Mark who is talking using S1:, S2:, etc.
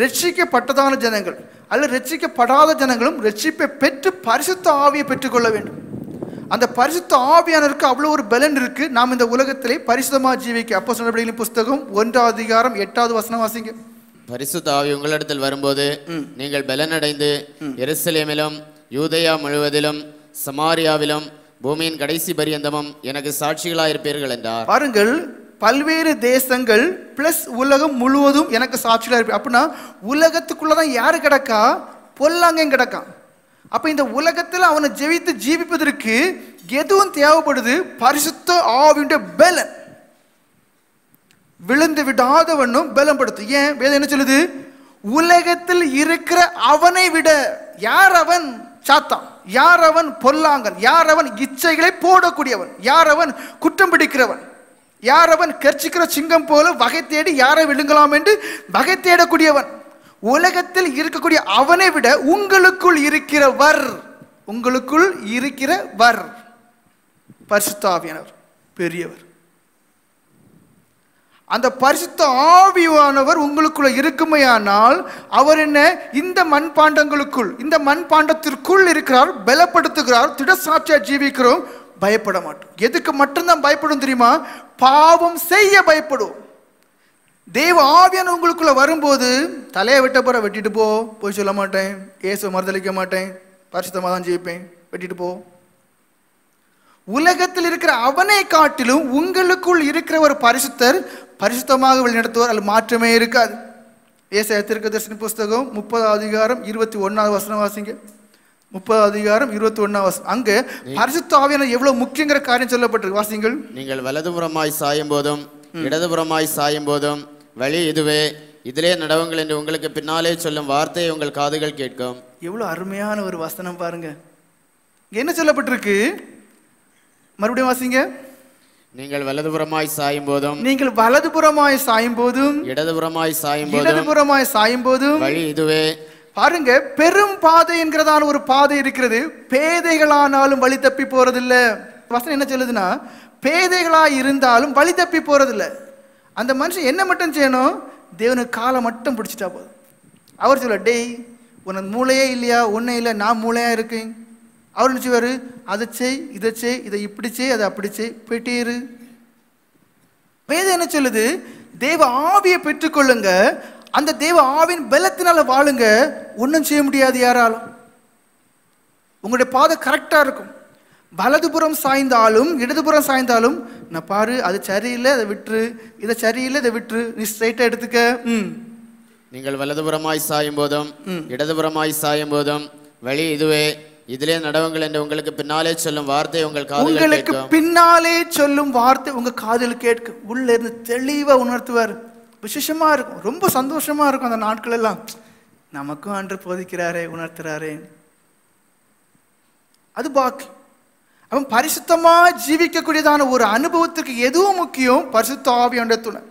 S1: ரட்சிக்கப்பட்டதான ஜனங்கள் அல்ல ரட்சிக்கப்படாத ஜனங்களும் ரட்சிப்பை பெற்று பரிசுத்த ஆவியை பெற்றுக்கொள்ள வேண்டும் அந்த பரிசுத்த ஆவியானருக்கு அவ்வளோ ஒரு பலன் இருக்கு நாம் இந்த உலகத்திலே பரிசுத்தமாக ஜீவிக்க அப்போ சொன்னபடிகளின் புஸ்தகம் ஒன்றாம் அதிகாரம் எட்டாவது வசனம் வாசிங்க
S2: பரிசுத்த ஆவி உங்களிடத்தில் வரும்போது நீங்கள் அடைந்து எருசலேமிலும் யூதயா முழுவதிலும் சமாரியாவிலும் பூமியின் கடைசி பரியந்தமும் எனக்கு சாட்சிகளாயிருப்பீர்கள் என்றார்
S1: பாருங்கள் பல்வேறு தேசங்கள் ப்ளஸ் உலகம் முழுவதும் எனக்கு சாட்சியாக இருப்பேன் அப்படின்னா உலகத்துக்குள்ளே தான் யார் கிடக்கா பொல்லாங்கம் கிடக்கான் அப்போ இந்த உலகத்தில் அவனை ஜெயித்து ஜீவிப்பதற்கு எதுவும் தேவைப்படுது பரிசுத்த ஆவியுடைய பலன் விழுந்து விடாதவனும் படுத்து ஏன் வேதம் என்ன சொல்லுது உலகத்தில் இருக்கிற அவனை விட யார் அவன் சாத்தான் யார் அவன் பொல்லாங்கன் யார் அவன் இச்சைகளை போடக்கூடியவன் யார் அவன் குற்றம் பிடிக்கிறவன் யார் அவன் கர்ச்சிக்கிற சிங்கம் போல வகை தேடி யாரை விழுங்கலாம் என்று வகை தேடக்கூடியவன் உலகத்தில் இருக்கக்கூடிய அவனை விட உங்களுக்குள் இருக்கிறவர் உங்களுக்குள் இருக்கிறவர் பரிசுத்தாவியானவர் பெரியவர் அந்த பரிசுத்த ஆவியானவர் உங்களுக்குள்ள இருக்குமையானால் அவர் என்ன இந்த மண்பாண்டங்களுக்குள் இந்த மண்பாண்டத்திற்குள் இருக்கிறார் பலப்படுத்துகிறார் சாட்சியா ஜீவிக்கிறோம் பயப்பட மாட்டோம் எதுக்கு மட்டும்தான் பயப்படும் தெரியுமா பாவம் செய்ய பயப்படும் தெய்வ ஆவியான உங்களுக்குள்ளே வரும்போது தலையை வெட்ட போற வெட்டிட்டு போ போய் சொல்ல மாட்டேன் ஏசு மறுதளிக்க மாட்டேன் பரிசுத்தமாக தான் ஜெயிப்பேன் வெட்டிட்டு போ உலகத்தில் இருக்கிற அவனை காட்டிலும் உங்களுக்குள் இருக்கிற ஒரு பரிசுத்தர் பரிசுத்தமாக வழிநடத்துவார் அதில் மாற்றமே இருக்காது ஏச திருக்க தரிசன புஸ்தகம் முப்பதாவது அதிகாரம் இருபத்தி ஒன்றாவது வசனம் வாசிங்க முப்பது அதிகாரம் இருபத்தி ஒன்னாம் அங்கு அங்கே எவ்வளவு முக்கியங்கிற காரியம் சொல்லப்பட்டிருக்கு வாசிங்கள்
S2: நீங்கள் வலதுபுறமாய் சாயும் போதும் இடதுபுறமாய் சாயும் போதும் வழி இதுவே இதிலே நடவுங்கள் என்று உங்களுக்கு பின்னாலே சொல்லும் வார்த்தையை உங்கள் காதுகள் கேட்கும்
S1: எவ்வளவு அருமையான ஒரு வசனம் பாருங்க என்ன சொல்லப்பட்டிருக்கு மறுபடியும் வாசிங்க
S2: நீங்கள் வலதுபுறமாய்
S1: சாயும் போதும் நீங்கள் வலதுபுறமாய் சாயும் போதும் இடதுபுறமாய் சாயும் போதும் இடதுபுறமாய் சாயும் போதும் வழி இதுவே பாருங்க பெரும் பாதை என்கிறதான ஒரு பாதை இருக்கிறது பேதைகளானாலும் வழி தப்பி போறதில்ல வசனம் என்ன சொல்லுதுன்னா பேதைகளா இருந்தாலும் வழி தப்பி போறதில்ல அந்த மனுஷன் என்ன மட்டும் செய்யணும் தேவனுக்கு காலை மட்டும் பிடிச்சிட்டா போதும் அவர் சொல்ல டேய் உனக்கு மூளையே இல்லையா ஒன்றும் இல்லை நான் மூளையாக இருக்கேன் அவர் நினைச்சுவாரு அதை செய் இதை செய் இதை இப்படி செய் அதை அப்படி செய் போயிட்டேரு பேதை என்ன சொல்லுது தேவ ஆவியை பெற்றுக்கொள்ளுங்க அந்த தேவ ஆவின் பலத்தினால வாழுங்க ஒன்றும் செய்ய முடியாது யாராலும் உங்களுடைய பாதை கரெக்டாக இருக்கும் வலதுபுறம் சாய்ந்தாலும் இடதுபுறம் சாய்ந்தாலும் நான் பாரு அது சரியில்லை அதை விட்டுரு இதை சரியில்லை இதை விட்டுரு நீ ஸ்ட்ரைட்டாக எடுத்துக்க ம்
S2: நீங்கள் வலதுபுறமாய் சாயும் போதும் இடதுபுறமாய் சாயும் போதும் வழி இதுவே இதிலே நடவங்கள் என்று உங்களுக்கு பின்னாலே சொல்லும் வார்த்தை உங்கள் காதல் உங்களுக்கு
S1: பின்னாலே சொல்லும் வார்த்தை உங்க காதல் கேட்க உள்ள இருந்து தெளிவா உணர்த்துவார் விசேஷமாக இருக்கும் ரொம்ப சந்தோஷமாக இருக்கும் அந்த நாட்கள் எல்லாம் நமக்கும் அன்று போதிக்கிறாரே உணர்த்துறாரே அது பாக்கி அவன் பரிசுத்தமாக ஜீவிக்கக்கூடியதான ஒரு அனுபவத்துக்கு எதுவும் முக்கியம் பரிசுத்த ஆவியோட துணை